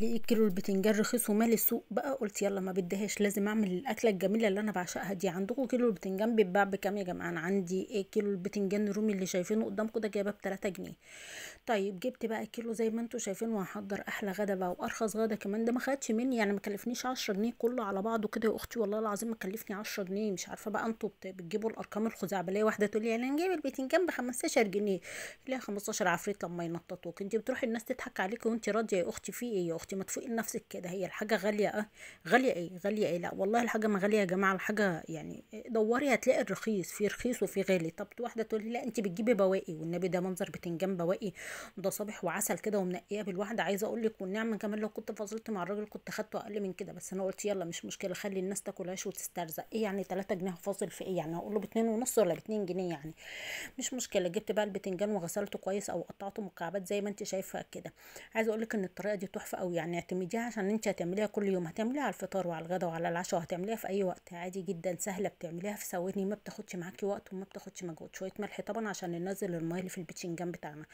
لقيت كيلو البتنجان رخيص ومال السوق بقى قلت يلا ما بديهاش لازم اعمل الاكله الجميله اللي انا بعشقها دي عندكم كيلو البتنجان بيتباع بكام يا جماعه انا عندي ايه كيلو البتنجان الرومي اللي شايفينه قدامكم ده جايبه ب 3 جنيه طيب جبت بقى كيلو زي ما انتم شايفين وهحضر احلى غدا بقى وارخص غدا كمان ده ما خدش مني يعني ما كلفنيش 10 جنيه كله على بعضه كده يا اختي والله العظيم ما كلفني 10 جنيه مش عارفه بقى انتوا بتجيبوا الارقام الخزعبليه واحده تقول لي انا يعني جايب البتنجان ب 15 جنيه لا 15 عفريت لما ينططوك انت بتروحي الناس تضحك عليكي وانت راضيه يا اختي في ايه يا اختي اختي ما تفوقي لنفسك كده هي الحاجه غاليه اه غاليه ايه غاليه ايه لا والله الحاجه ما غاليه يا جماعه الحاجه يعني دوري هتلاقي الرخيص في رخيص وفي غالي طب واحده تقول لي لا انت بتجيبي بواقي والنبي ده منظر بتنجان بواقي ده صابح وعسل كده ومنقيه بالواحده عايزه اقول لك والنعمه كمان لو كنت فاضلت مع الراجل كنت خدته اقل من كده بس انا قلت يلا مش مشكله خلي الناس تاكل عيش وتسترزق ايه يعني 3 جنيه فاصل في ايه يعني هقول له باتنين ونص ولا 2 جنيه يعني مش مشكله جبت بقى البتنجان وغسلته كويس او قطعته مكعبات زي ما انت شايفه كده عايزه اقول لك ان الطريقه دي تحفه قوي يعني اعتمديها عشان انت هتعمليها كل يوم هتعمليها على الفطار وعلى الغدا وعلى العشاء وهتعمليها في اي وقت عادي جدا سهله بتعمليها في ثواني ما بتاخدش معاكي وقت وما بتاخدش مجهود شويه ملح طبعا عشان ننزل الميه اللي في البتنجان بتاعنا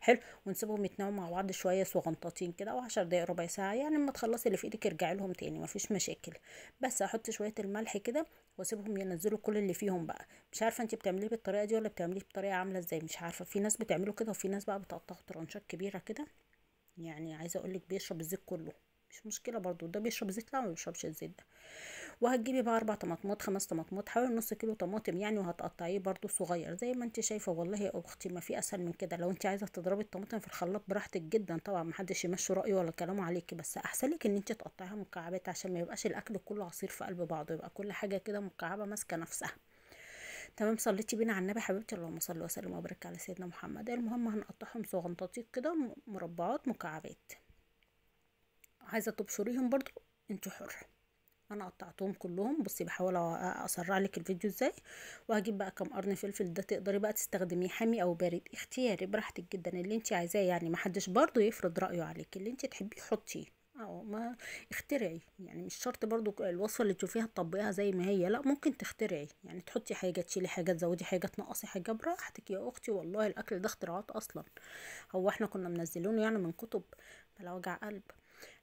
حلو ونسيبهم يتناموا مع بعض شويه صغنطتين كده او 10 دقائق ربع ساعه يعني اما تخلصي اللي في ايدك ارجعي لهم تاني مفيش مشاكل بس احط شويه الملح كده واسيبهم ينزلوا كل اللي فيهم بقى مش عارفه انت بتعمليه بالطريقه دي ولا بتعمليه بطريقه عامله ازاي مش عارفه في ناس بتعمله كده وفي ناس بقى بتقطعه ترانشات كبيره كده يعني عايزه اقول لك بيشرب الزيت كله مش مشكله برضو ده بيشرب زيت لا ما بيشربش الزيت ده وهتجيبي بقى اربع طماطمات خمس طماطمات حوالي نص كيلو طماطم يعني وهتقطعيه برضو صغير زي ما انت شايفه والله يا اختي ما في اسهل من كده لو انت عايزه تضربي الطماطم في الخلاط براحتك جدا طبعا ما حدش يمشي رايه ولا كلامه عليكي بس احسن لك ان انت تقطعيها مكعبات عشان ما يبقاش الاكل كله عصير في قلب بعضه يبقى كل حاجه كده مكعبه ماسكه نفسها تمام صليتي بينا على النبي حبيبتي اللهم صل وسلم وبارك على سيدنا محمد المهم هنقطعهم صغنطاطيك كده مربعات مكعبات عايزه تبشريهم برضو انت حره انا قطعتهم كلهم بصي بحاول اسرع لك الفيديو ازاي وهجيب بقى كام قرن فلفل ده تقدري بقى تستخدميه حامي او بارد اختياري براحتك جدا اللي انت عايزاه يعني محدش برضو يفرض رايه عليك اللي انت تحبيه حطيه او ما اخترعي يعني مش شرط برضو الوصفه اللي تشوفيها تطبقيها زي ما هي لا ممكن تخترعي يعني تحطي حاجه تشيلي حاجه تزودي حاجه تنقصي حاجه براحتك يا اختي والله الاكل ده اختراعات اصلا هو احنا كنا منزلينه يعني من كتب بلا وجع قلب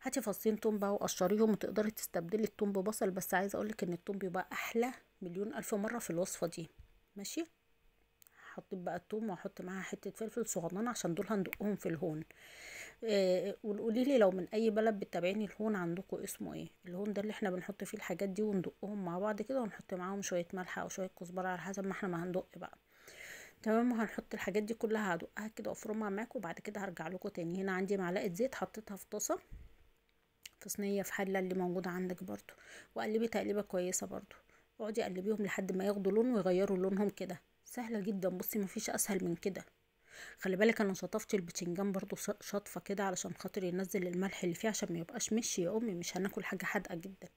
هاتي فصين توم بقى وقشريهم وتقدري تستبدلي التوم ببصل بس عايزه اقولك ان التوم بيبقى احلى مليون الف مره في الوصفه دي ماشي حطيت بقى التوم واحط معاها حته فلفل صغننه عشان دول هندقهم في الهون وقوليلي آه، وقولي لي لو من اي بلد بتتابعيني الهون عندكم اسمه ايه الهون ده اللي احنا بنحط فيه الحاجات دي وندقهم مع بعض كده ونحط معاهم شويه ملح او شويه كزبره على حسب ما احنا ما هندق بقى تمام وهنحط الحاجات دي كلها هدقها كده وافرمها معاكم وبعد كده هرجع لكم تاني هنا عندي معلقه زيت حطيتها في طاسه في صينيه في حله اللي موجوده عندك برضو وقلبي تقليبه كويسه برضو اقعدي قلبيهم لحد ما ياخدوا لون ويغيروا لونهم كده سهله جدا بصي مفيش اسهل من كده خلي بالك انا شطفت البتنجان برضو شطفه كده علشان خاطر ينزل الملح اللي فيه عشان ما يبقاش مشي يا امي مش هناكل حاجه حادقه جدا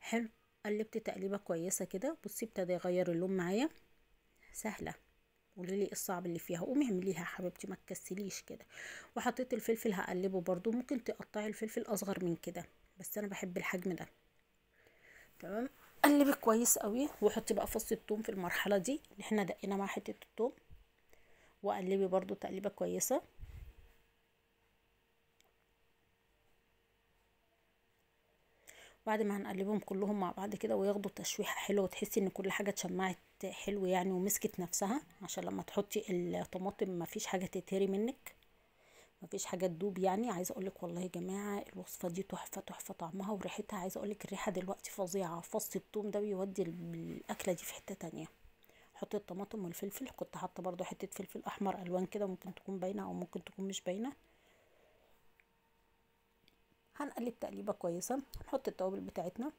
حلو قلبت تقليبه كويسه كده بصي ابتدى يغير اللون معايا سهله قولي لي إيه الصعب اللي فيها قومي اعمليها يا حبيبتي ما تكسليش كده وحطيت الفلفل هقلبه برضو ممكن تقطعي الفلفل اصغر من كده بس انا بحب الحجم ده تمام قلبي كويس قوي وحطي بقى فص الثوم في المرحله دي اللي احنا دقينا مع حته الثوم وقلبي برضو تقليبه كويسه بعد ما هنقلبهم كلهم مع بعض كده وياخدوا تشويحه حلوه وتحسي ان كل حاجه اتشمعت حلو يعني ومسكت نفسها عشان لما تحطي الطماطم مفيش حاجه تتهري منك مفيش حاجه تدوب يعني عايزه اقولك والله يا جماعه الوصفه دي تحفه تحفه طعمها وريحتها عايزه اقولك الريحه دلوقتي فظيعه فص الثوم ده بيودي الاكله دي في حته تانية حط الطماطم والفلفل كنت حاطه برضو حته فلفل احمر الوان كده ممكن تكون باينه او ممكن تكون مش باينه هنقلب تقليبه كويسه نحط التوابل بتاعتنا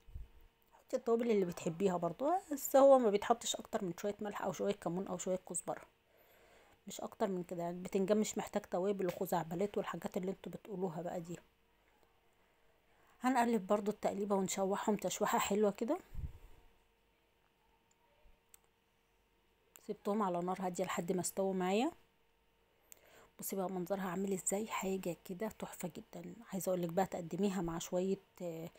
حطي التوابل اللي بتحبيها برضو بس هو ما بيتحطش اكتر من شويه ملح او شويه كمون او شويه كزبره مش اكتر من كده يعني مش محتاج توابل وخزعبلات والحاجات اللي انتوا بتقولوها بقى دي هنقلب برضو التقليبه ونشوحهم تشويحه حلوه كده سبتهم على نار هاديه لحد ما استووا معايا بصي بقى منظرها عامل ازاي حاجه كده تحفه جدا عايزه اقول لك بقى تقدميها مع شويه آه،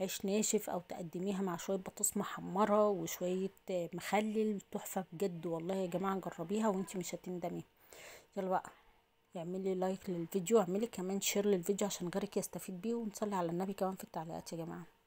عيش ناشف او تقدميها مع شويه بطاطس محمره وشويه آه، مخلل تحفه بجد والله يا جماعه جربيها وانتي مش هتندمي يلا بقى اعملي لايك للفيديو اعملي كمان شير للفيديو عشان غيرك يستفيد بيه ونصلي على النبي كمان في التعليقات يا جماعه